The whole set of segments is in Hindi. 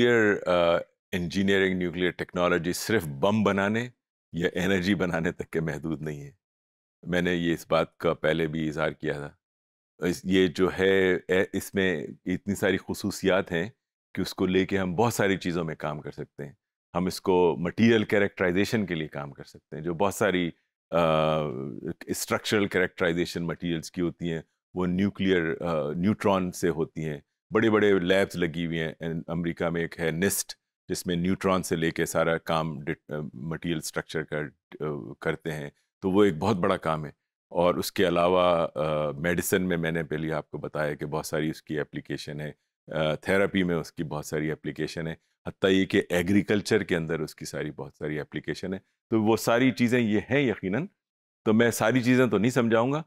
न्यूक्लियर इंजीनियरिंग न्यूक्लियर टेक्नोलॉजी सिर्फ बम बनाने या एनर्जी बनाने तक के महदूद नहीं है मैंने ये इस बात का पहले भी इजहार किया था ये जो है इसमें इतनी सारी खसूसियात हैं कि उसको लेके हम बहुत सारी चीज़ों में काम कर सकते हैं हम इसको मटेरियल कैरेक्टराइजेशन के लिए काम कर सकते हैं जो बहुत सारी स्ट्रक्चरल कैरेक्टराइजेशन मटेरियल्स की होती हैं वो न्यूक्लियर न्यूट्रॉन से होती हैं बड़े बड़े लैब्स लगी हुई हैं अमेरिका में एक है निस्ट जिसमें न्यूट्रॉन से लेके सारा काम मटेरियल स्ट्रक्चर का करते हैं तो वो एक बहुत बड़ा काम है और उसके अलावा मेडिसिन में मैंने पहले आपको बताया कि बहुत सारी उसकी एप्लीकेशन है थेरेपी में उसकी बहुत सारी एप्लीकेशन है हती ये कि एग्रीकल्चर के अंदर उसकी सारी बहुत सारी एप्लीकेशन है तो वो सारी चीज़ें ये हैं यकीन तो मैं सारी चीज़ें तो नहीं समझाऊँगा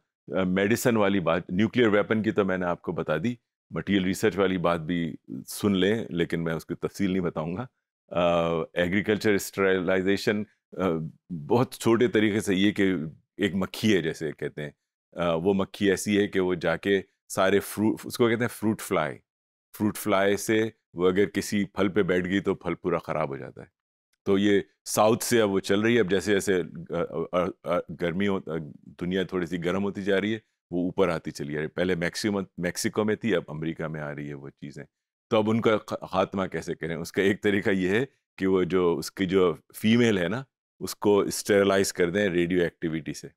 मेडिसन वाली बात न्यूक्लियर वेपन की तो मैंने आपको बता दी मटीरियल रिसर्च वाली बात भी सुन लें लेकिन मैं उसकी तफसील नहीं बताऊँगा एग्रीकल्चर स्टरलाइजेशन बहुत छोटे तरीके से ये कि एक मक्खी है जैसे कहते हैं आ, वो मक्खी ऐसी है कि वो जाके सारे फ्रूट उसको कहते हैं फ्रूट फ्लाई फ्रूट फ्लाई से वो अगर किसी फल पे बैठ गई तो फल पूरा ख़राब हो जाता है तो ये साउथ से अब वो चल रही है अब जैसे जैसे गर्मी हो दुनिया थोड़ी सी गर्म होती जा रही है वो ऊपर आती चली जा रही पहले मैक्सिम मैक्सिको में थी अब अमेरिका में आ रही है वो चीज़ें तो अब उनका खात्मा कैसे करें उसका एक तरीका ये है कि वो जो उसकी जो फीमेल है ना उसको स्टेरलाइज कर दें रेडियो एक्टिविटी से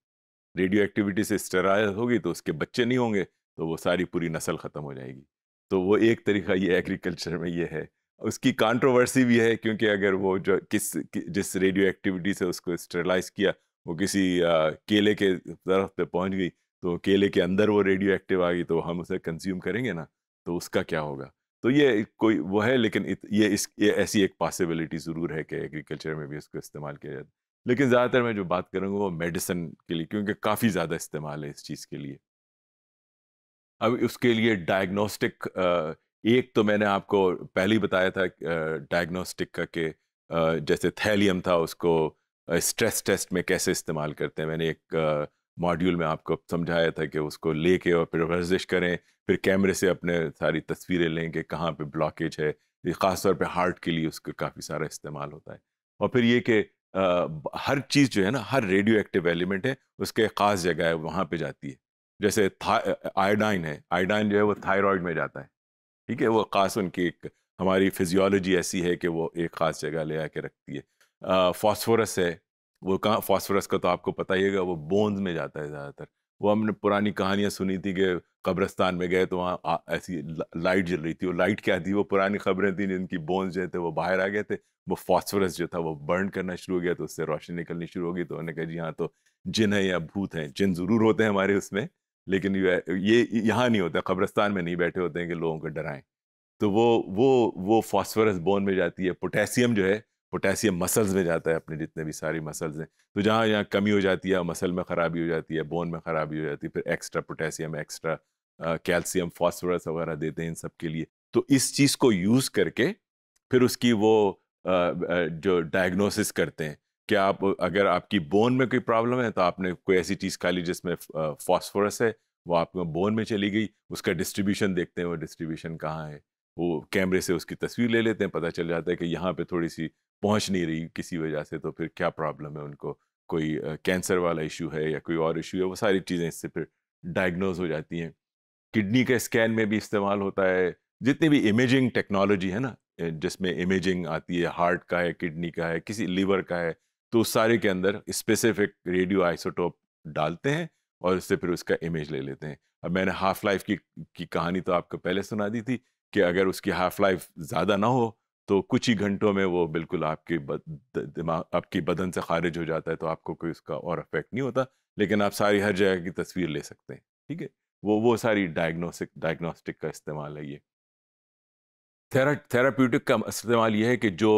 रेडियो एक्टिविटी से स्टेरलाइज होगी तो उसके बच्चे नहीं होंगे तो वो सारी पूरी नस्ल ख़त्म हो जाएगी तो वो एक तरीका ये एग्रीकल्चर में ये है उसकी कंट्रोवर्सी भी है क्योंकि अगर वो जो किस जिस रेडियो एक्टिविटी से उसको स्टेरलाइज किया वो किसी आ, केले के तरफ पे पहुंच गई तो केले के अंदर वो रेडियो एक्टिव आ गई तो हम उसे कंज्यूम करेंगे ना तो उसका क्या होगा तो ये कोई वो है लेकिन इत, ये इस ये ऐसी एक पॉसिबिलिटी ज़रूर है कि एग्रीकल्चर में भी इसको इस्तेमाल किया जाता है लेकिन ज़्यादातर मैं जो बात करूँगा वो मेडिसिन के लिए क्योंकि काफ़ी ज़्यादा इस्तेमाल है इस चीज़ के लिए अब उसके लिए डायग्नोस्टिक एक तो मैंने आपको पहले ही बताया था डायग्नोस्टिक का कि जैसे थैलियम था उसको स्ट्रेस टेस्ट में कैसे इस्तेमाल करते हैं मैंने एक मॉड्यूल में आपको समझाया था कि उसको लेके और फिर वर्जिश करें फिर कैमरे से अपने सारी तस्वीरें लें कि कहाँ पे ब्लॉकेज है ये ख़ासतौर पे हार्ट के लिए उसका काफ़ी सारा इस्तेमाल होता है और फिर ये कि हर चीज़ जो है ना हर रेडियो एक्टिव एलिमेंट है उसके ख़ास जगह है वहाँ पर जाती है जैसे आयोडाइन है आयोडाइन जो है वो थायरॉयड में जाता है ठीक है वो ख़ास उनकी एक हमारी फिजियोलॉजी ऐसी है कि वो एक ख़ास जगह ले आके रखती है फॉस्फोरस है वो कहाँ फॉस्फोरस का तो आपको पता ही है वो बोन्स में जाता है ज़्यादातर वो हमने पुरानी कहानियाँ सुनी थी कि कब्रस्तान में गए तो वहाँ ऐसी लाइट जल रही थी वो लाइट क्या थी वो पुरानी खबरें थी जिनकी बोन्स जो थे वो बाहर आ गए थे वो फॉस्फोरस जो था वो बर्न करना शुरू हो गया तो उससे रोशनी निकलनी शुरू हो गई तो उन्होंने कहा जी हाँ तो जिन है या भूत हैं जिन ज़रूर होते हैं हमारे उसमें लेकिन ये यहाँ नहीं होता कब्रस्तान में नहीं बैठे होते हैं कि लोगों को डराएं तो वो वो वो फॉस्फोरस बोन में जाती है पोटेशियम जो है पोटेशियम मसल्स में जाता है अपने जितने भी सारी मसल्स हैं तो जहाँ यहाँ कमी हो जाती है मसल में ख़राबी हो जाती है बोन में ख़राबी हो जाती है फिर extra potassium extra calcium phosphorus वगैरह देते हैं इन सब के लिए तो इस चीज़ को यूज़ करके फिर उसकी वो आ, जो डायग्नोसिस करते हैं कि आप अगर आपकी बोन में कोई प्रॉब्लम है तो आपने कोई ऐसी चीज़ खा ली जिसमें फॉस्फोरस है वो आपको बोन में चली गई उसका डिस्ट्रीब्यूशन देखते हैं वो डिस्ट्रीब्यूशन कहाँ है वो कैमरे से उसकी तस्वीर ले लेते हैं पता चल जाता है कि यहाँ पे थोड़ी सी पहुंच नहीं रही किसी वजह से तो फिर क्या प्रॉब्लम है उनको कोई कैंसर वाला इशू है या कोई और इशू है वो सारी चीज़ें इससे फिर डायग्नोज हो जाती हैं किडनी का स्कैन में भी इस्तेमाल होता है जितनी भी इमेजिंग टेक्नोलॉजी है ना जिसमें इमेजिंग आती है हार्ट का है किडनी का है किसी लीवर का है तो उस सारे के अंदर स्पेसिफिक रेडियो आइसोटोप डालते हैं और उससे फिर उसका इमेज ले लेते हैं अब मैंने हाफ लाइफ की की कहानी तो आपको पहले सुना दी थी कि अगर उसकी हाफ लाइफ ज़्यादा ना हो तो कुछ ही घंटों में वो बिल्कुल आपके दिमाग आपकी बदन से खारिज हो जाता है तो आपको कोई उसका और अफेक्ट नहीं होता लेकिन आप सारी हर जगह की तस्वीर ले सकते हैं ठीक है वो वो सारी डायग्नोस्टिक डायग्नोस्टिक का इस्तेमाल है ये थेरा थेराप्यूटिक का इस्तेमाल ये है कि जो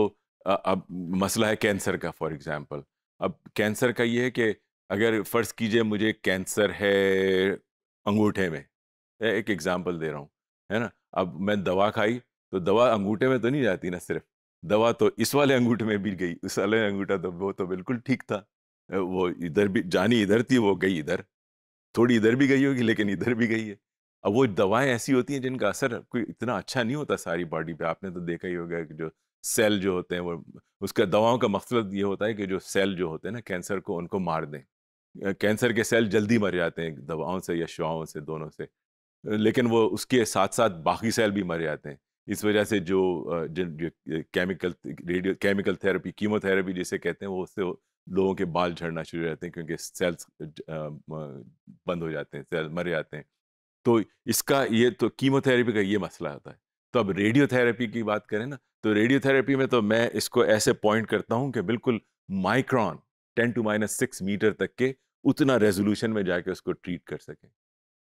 अब मसला है कैंसर का फॉर एग्ज़ाम्पल अब कैंसर का ये है कि अगर फ़र्ज़ कीजिए मुझे कैंसर है अंगूठे में एक एग्ज़ाम्पल दे रहा हूँ है ना अब मैं दवा खाई तो दवा अंगूठे में तो नहीं जाती ना सिर्फ दवा तो इस वाले अंगूठे में भी गई उस वाले अंगूठा तो वो तो बिल्कुल ठीक था वो इधर भी जानी इधर थी वो गई इधर थोड़ी इधर भी गई होगी लेकिन इधर भी गई है अब वो दवाएं ऐसी होती हैं जिनका असर कोई इतना अच्छा नहीं होता सारी बॉडी पे आपने तो देखा ही होगा कि जो सेल जो होते हैं वो उसका दवाओं का मकसद ये होता है कि जो सेल जो होते हैं ना कैंसर को उनको मार दें कैंसर के सेल जल्दी मर जाते हैं दवाओं से या शुआओं से दोनों से लेकिन वो उसके साथ साथ बाकी सेल भी मर जाते हैं इस वजह से जो जिन chemical radio chemical therapy chemotherapy जिसे कहते हैं वो उससे लोगों के बाल झड़ना शुरू रहते हैं क्योंकि सेल्स बंद हो जाते हैं सेल मर जाते हैं तो इसका ये तो कीमोथेरेपी का ये मसला होता है तो अब रेडियोथेरेपी की बात करें ना तो रेडियोथेरेपी में तो मैं इसको ऐसे पॉइंट करता हूँ कि बिल्कुल micron ten to minus six metre तक के उतना रेजोल्यूशन में जाके उसको ट्रीट कर सकें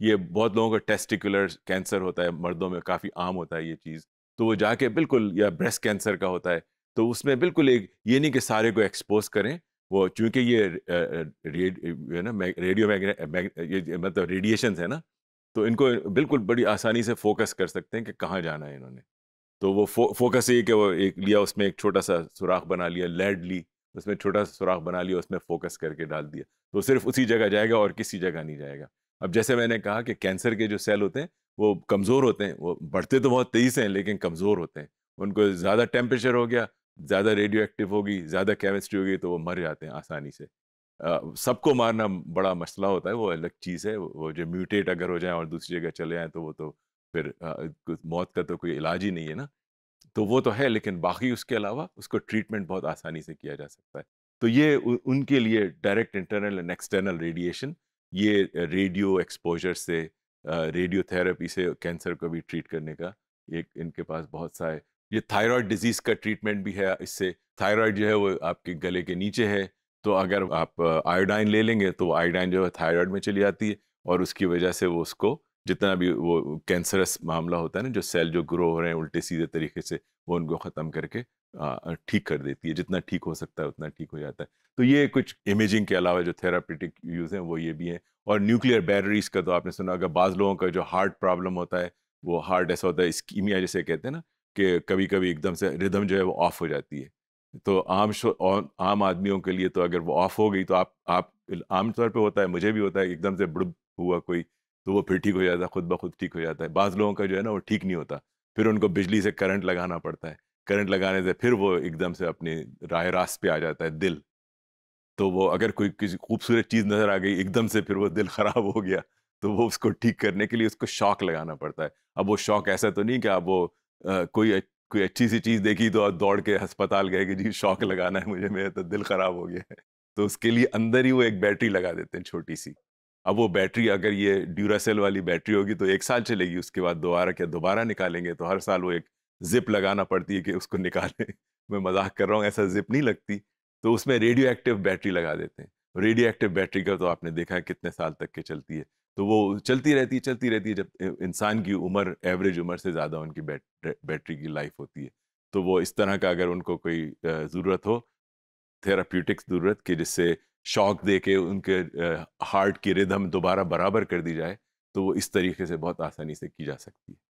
ये बहुत लोगों का टेस्टिकुलर कैंसर होता है मर्दों में काफ़ी आम होता है ये चीज़ तो वो जाके बिल्कुल या ब्रेस्ट कैंसर का होता है तो उसमें बिल्कुल एक ये नहीं कि सारे को एक्सपोज करें वो चूंकि ये रेडियो ना रेडियो ये मतलब रेडिएशन है ना तो इनको बिल्कुल बड़ी आसानी से फोकस कर सकते हैं कि कहाँ जाना है इन्होंने तो वो फो, फोकस ये कि वो एक लिया उसमें एक छोटा सा सुराख बना लिया लेड ली उसमें छोटा सा सुराख बना लिया उसमें फोकस करके डाल दिया तो सिर्फ उसी जगह जाएगा और किसी जगह नहीं जाएगा अब जैसे मैंने कहा कि कैंसर के जो सेल होते हैं वो कमज़ोर होते हैं वो बढ़ते तो बहुत तेज़ हैं लेकिन कमज़ोर होते हैं उनको ज़्यादा टेम्परेचर हो गया ज़्यादा रेडियो एक्टिव होगी ज़्यादा केमिस्ट्री होगी तो वो मर जाते हैं आसानी से सबको मारना बड़ा मसला होता है वो अलग चीज़ है वो जो म्यूटेट अगर हो जाए और दूसरी जगह चले जाएँ तो वो तो फिर मौत का तो कोई इलाज ही नहीं है ना तो वो तो है लेकिन बाकी उसके अलावा उसको ट्रीटमेंट बहुत आसानी से किया जा सकता है तो ये उ, उनके लिए direct internal and external radiation ये रेडियो एक्सपोजर से रेडियोथेरेपी से कैंसर को भी ट्रीट करने का एक इनके पास बहुत सा है ये थायराइड डिजीज़ का ट्रीटमेंट भी है इससे थायराइड जो है वो आपके गले के नीचे है तो अगर आप आयोडाइन ले लेंगे तो आयोडाइन जो है थायराइड में चली जाती है और उसकी वजह से वो उसको जितना भी वो कैंसरस मामला होता है ना जो सेल जो ग्रो हो रहे हैं उल्टे सीधे तरीके से वो उनको ख़त्म करके ठीक कर देती है जितना ठीक हो सकता है उतना ठीक हो जाता है तो ये कुछ इमेजिंग के अलावा जो थेरापेटिक यूज़ हैं वो ये भी हैं और न्यूक्लियर बैटरीज का तो आपने सुना होगा बाज़ लोगों का जो हार्ट प्रॉब्लम होता है वो हार्ट ऐसा होता है स्कीमिया जैसे कहते हैं ना कि कभी कभी एकदम से रिदम जो है वो ऑफ हो जाती है तो आम आम आदमियों के लिए तो अगर वो ऑफ हो गई तो आप आप आमतौर पे होता है मुझे भी होता है एकदम से बुढ़ हुआ कोई तो वो फिर ठीक हो जाता है खुद ब खुद ठीक हो जाता है बाज़ लोगों का जो है ना वो ठीक नहीं होता फिर उनको बिजली से करंट लगाना पड़ता है करंट लगाने से फिर वो एकदम से अपने राह रास्त पे आ जाता है दिल तो वो अगर कोई किसी खूबसूरत चीज़ नज़र आ गई एकदम से फिर वो दिल ख़राब हो गया तो वो उसको ठीक करने के लिए उसको शौक लगाना पड़ता है अब वो शौक ऐसा तो नहीं कि आप वो आ, कोई कोई अच्छी सी चीज़ देखी तो आप दौड़ के अस्पताल गए कि जी शौक लगाना है मुझे मेरा तो दिल ख़राब हो गया है तो उसके लिए अंदर ही वो एक बैटरी लगा देते हैं छोटी सी अब वो बैटरी अगर ये ड्यूरासेल वाली बैटरी होगी तो एक साल चलेगी उसके बाद दोबारा क्या दोबारा निकालेंगे तो हर साल वो एक जिप लगाना पड़ती है कि उसको निकालें मैं मजाक कर रहा हूँ ऐसा जिप नहीं लगती तो उसमें रेडियो एक्टिव बैटरी लगा देते हैं रेडियो एक्टिव बैटरी का तो आपने देखा है कितने साल तक के चलती है तो वो चलती रहती है चलती रहती है जब इंसान की उम्र एवरेज उम्र से ज़्यादा उनकी बैटरी की लाइफ होती है तो वो इस तरह का अगर उनको कोई ज़रूरत हो थेराप्यूटिक्स ज़रूरत की जिससे शॉक दे के उनके हार्ट की रिदम दोबारा बराबर कर दी जाए तो वो इस तरीके से बहुत आसानी से की जा सकती है